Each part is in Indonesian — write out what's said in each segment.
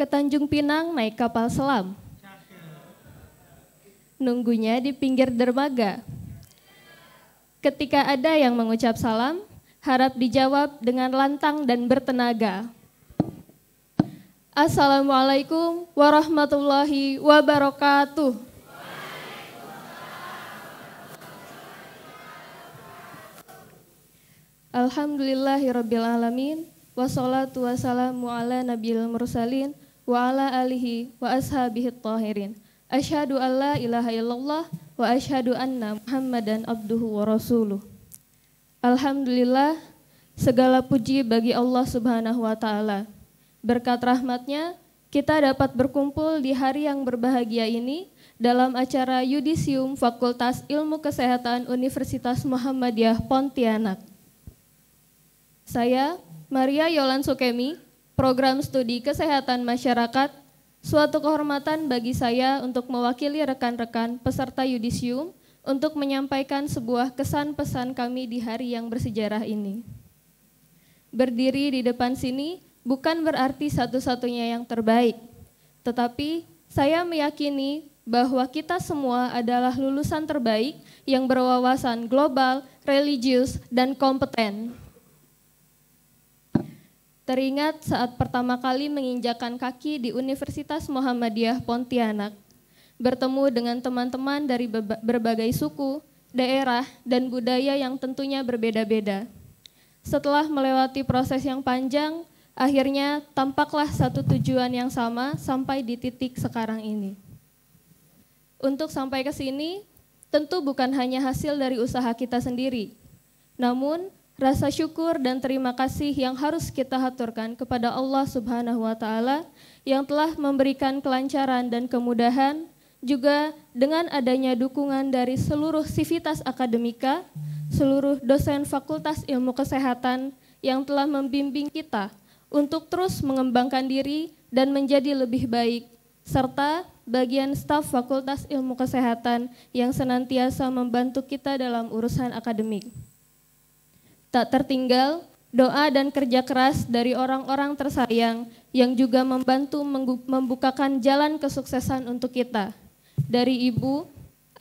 ke Tanjung Pinang naik kapal selam. Nunggunya di pinggir dermaga. Ketika ada yang mengucap salam, harap dijawab dengan lantang dan bertenaga. Assalamualaikum warahmatullahi wabarakatuh. Alhamdulillahirrabbilalamin Wassalatu wassalamu ala nabil mursalin wa ala alihi wa ashabihi tahirin. Asyhadu an la ilaha illallah wa asyhadu anna Muhammadan abduhu wa rasuluh. Alhamdulillah, segala puji bagi Allah Subhanahu wa taala. Berkat rahmatnya, kita dapat berkumpul di hari yang berbahagia ini dalam acara Yudisium Fakultas Ilmu Kesehatan Universitas Muhammadiyah Pontianak. Saya Maria Yolan Sukemi, program studi kesehatan masyarakat, suatu kehormatan bagi saya untuk mewakili rekan-rekan peserta yudisium untuk menyampaikan sebuah kesan pesan kami di hari yang bersejarah ini. Berdiri di depan sini bukan berarti satu-satunya yang terbaik, tetapi saya meyakini bahwa kita semua adalah lulusan terbaik yang berwawasan global, religius, dan kompeten. Teringat saat pertama kali menginjakan kaki di Universitas Muhammadiyah Pontianak, bertemu dengan teman-teman dari berbagai suku, daerah, dan budaya yang tentunya berbeda-beda. Setelah melewati proses yang panjang, akhirnya tampaklah satu tujuan yang sama sampai di titik sekarang ini. Untuk sampai ke sini, tentu bukan hanya hasil dari usaha kita sendiri, namun rasa syukur dan terima kasih yang harus kita haturkan kepada Allah Subhanahu wa taala yang telah memberikan kelancaran dan kemudahan juga dengan adanya dukungan dari seluruh sivitas akademika, seluruh dosen Fakultas Ilmu Kesehatan yang telah membimbing kita untuk terus mengembangkan diri dan menjadi lebih baik serta bagian staf Fakultas Ilmu Kesehatan yang senantiasa membantu kita dalam urusan akademik tak tertinggal doa dan kerja keras dari orang-orang tersayang yang juga membantu membukakan jalan kesuksesan untuk kita. Dari ibu,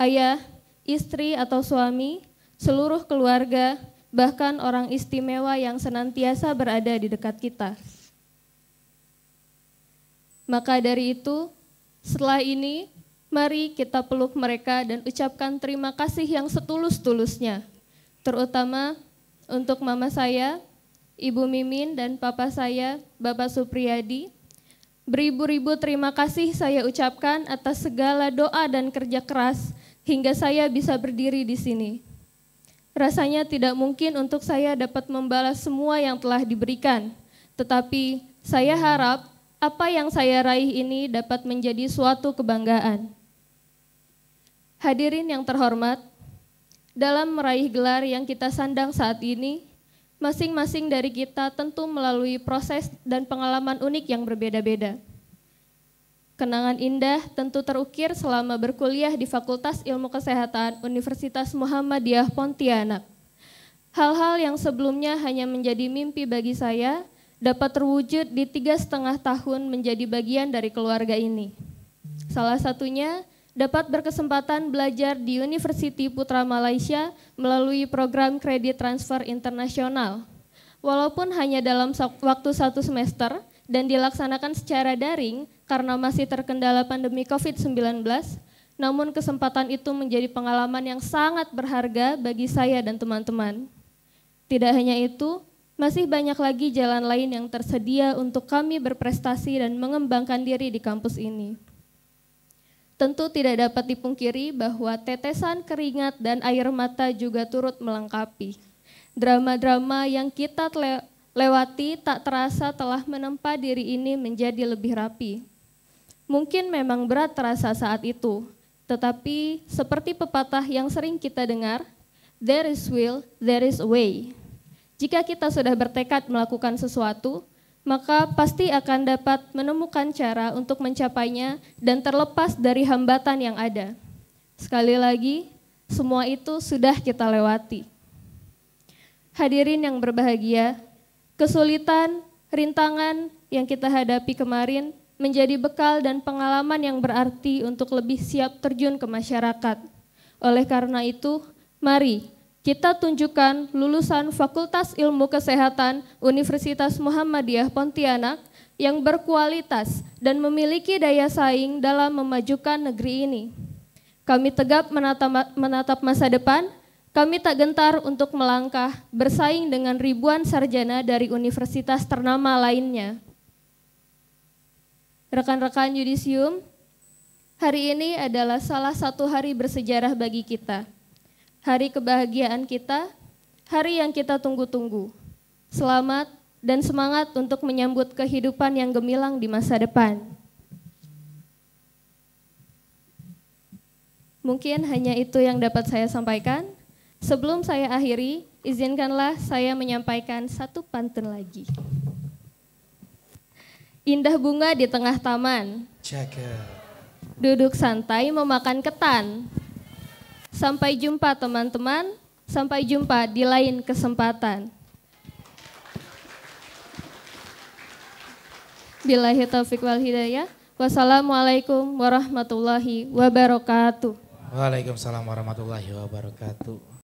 ayah, istri atau suami, seluruh keluarga, bahkan orang istimewa yang senantiasa berada di dekat kita. Maka dari itu, setelah ini, mari kita peluk mereka dan ucapkan terima kasih yang setulus-tulusnya, terutama untuk mama saya, Ibu Mimin dan papa saya, Bapak Supriyadi. Beribu-ribu terima kasih saya ucapkan atas segala doa dan kerja keras hingga saya bisa berdiri di sini. Rasanya tidak mungkin untuk saya dapat membalas semua yang telah diberikan, tetapi saya harap apa yang saya raih ini dapat menjadi suatu kebanggaan. Hadirin yang terhormat, dalam meraih gelar yang kita sandang saat ini, masing-masing dari kita tentu melalui proses dan pengalaman unik yang berbeda-beda. Kenangan indah tentu terukir selama berkuliah di Fakultas Ilmu Kesehatan Universitas Muhammadiyah Pontianak. Hal-hal yang sebelumnya hanya menjadi mimpi bagi saya dapat terwujud di tiga setengah tahun menjadi bagian dari keluarga ini. Salah satunya, dapat berkesempatan belajar di University Putra Malaysia melalui program kredit transfer internasional. Walaupun hanya dalam waktu satu semester dan dilaksanakan secara daring karena masih terkendala pandemi COVID-19, namun kesempatan itu menjadi pengalaman yang sangat berharga bagi saya dan teman-teman. Tidak hanya itu, masih banyak lagi jalan lain yang tersedia untuk kami berprestasi dan mengembangkan diri di kampus ini. Tentu tidak dapat dipungkiri bahwa tetesan keringat dan air mata juga turut melengkapi. Drama-drama yang kita lewati tak terasa telah menempa diri ini menjadi lebih rapi. Mungkin memang berat terasa saat itu, tetapi seperti pepatah yang sering kita dengar, there is will, there is a way. Jika kita sudah bertekad melakukan sesuatu, maka pasti akan dapat menemukan cara untuk mencapainya dan terlepas dari hambatan yang ada. Sekali lagi, semua itu sudah kita lewati. Hadirin yang berbahagia, kesulitan, rintangan yang kita hadapi kemarin menjadi bekal dan pengalaman yang berarti untuk lebih siap terjun ke masyarakat. Oleh karena itu, mari kita tunjukkan lulusan Fakultas Ilmu Kesehatan Universitas Muhammadiyah Pontianak yang berkualitas dan memiliki daya saing dalam memajukan negeri ini. Kami tegap menatap, masa depan, kami tak gentar untuk melangkah bersaing dengan ribuan sarjana dari universitas ternama lainnya. Rekan-rekan yudisium, hari ini adalah salah satu hari bersejarah bagi kita hari kebahagiaan kita, hari yang kita tunggu-tunggu. Selamat dan semangat untuk menyambut kehidupan yang gemilang di masa depan. Mungkin hanya itu yang dapat saya sampaikan. Sebelum saya akhiri, izinkanlah saya menyampaikan satu pantun lagi. Indah bunga di tengah taman. Duduk santai memakan ketan. Sampai jumpa teman-teman, sampai jumpa di lain kesempatan. Bilahi taufiq wal hidayah. Wassalamualaikum warahmatullahi wabarakatuh. Waalaikumsalam warahmatullahi wabarakatuh.